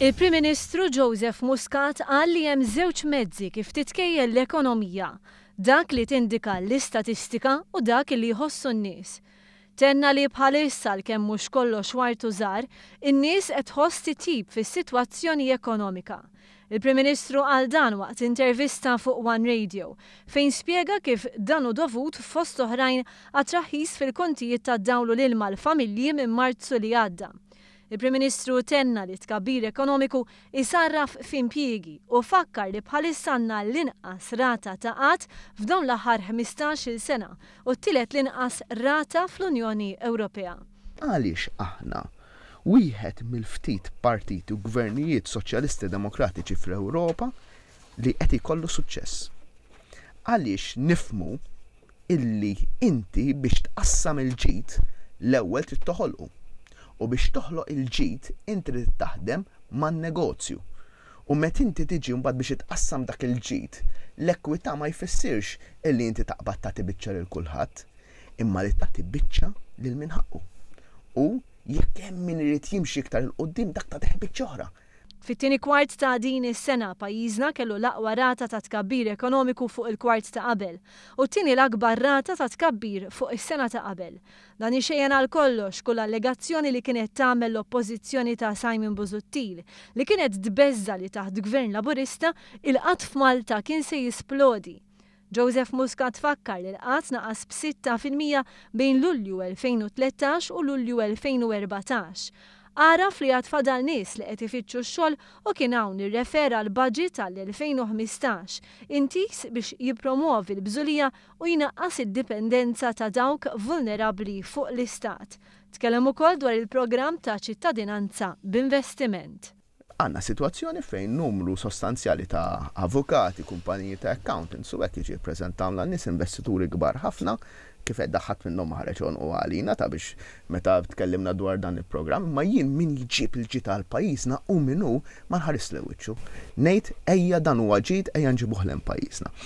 Il-Prim Ministru Joseph Muscat qal li hemm żewġ mezzi kif titkejjel l-ekonomija, dak li tindika l-istatistika u dak li jħossu n-nies. Tenna li bħalissa l-kemm mhux kollox wartu żar, in-nies qed ħosti tip fis-sitwazzjoni ekonomika. Il-Prim Ministru għal dan waqt intervista fuq One Radio fejn spiega kif dan u dovut fost oħrajn għat fil-kontijiet ta' dawlu l-ilma l-familji minn Marzu li għadda. Il-Prim Ministru tenna li tkabbir ekonomiku isarraf f'impjiegi u fakkar li bħalissanna l-inqas rata ta' qatt f'dawn l-aħħar 15-il sena u t-tielet l-inqas rata fl-Unjoni Ewropea. Għaliex aħna wieħed mill-ftit partiti u gvernijiet soċjalisti demokratiċi fl-Ewropa li qed ikollu suċċess. Għaliex nifmu illi inti biex tqassam il-ġid l-ewwel trid toħolqu u biex toħloq il-ġid inti trid taħdem man-negozju. U met inti tiġi mbagħad biex itqassam dak il-ġid, l-ekwità ma jfissirx illi inti taqbad tagħti biċċa lil kulħadd, imma li tagħti biċċa lil minħaqu. U jekk hemm min irid jimxi iktar il qudiem dak ta' teħ biċċa oħra. Fit-tieni kwart ta' din is-sena pajjiżna kellu l-aqwa rata ta' tkabbir ekonomiku fuq il-kwart ta' qabel u t-tieni l-akbar rata ta' tkabbir fuq is-sena ta' qabel. Dan ixejjen għal kollox kull allegazzjoni li kienet tagħmel l-oppożizzjoni ta' Simon Busuttil li kienet dbeżza li taħt gvern laburista il-qatt f'Malta kien se jisplodi. Joseph Muscat fakkar li l-qatt naqas b'6% bejn Lulju 2013 u Lulju 2014 għaraf li għad fadal nis li qed ifitxu x-xogħol u kien hawn irrefera l-budget tal-2015 intis biex jippromuovi l-bżulija u jinaqqas id-dipendenza ta' dawk vulnerabli fuq l-istat. Tkellem ukoll dwar il-programm ta' ċittadinanza b'investiment. Għanna situazzjoni fejn numru sostanzjali ta' avukati, kumpaniji ta' accountants u għek iġi prezentam l annis investituri gbar ħafna kif qed daħħat minnhom ħareġ u għalina ta' biex meta tkellimna dwar dan il-programm, ma jien min jġib il-ġita għal pajjiżna u minnu ma nħares l wiċċu. Ngħid ejja dan huwa għagġit, ejja nġibuħ l pajjiżna.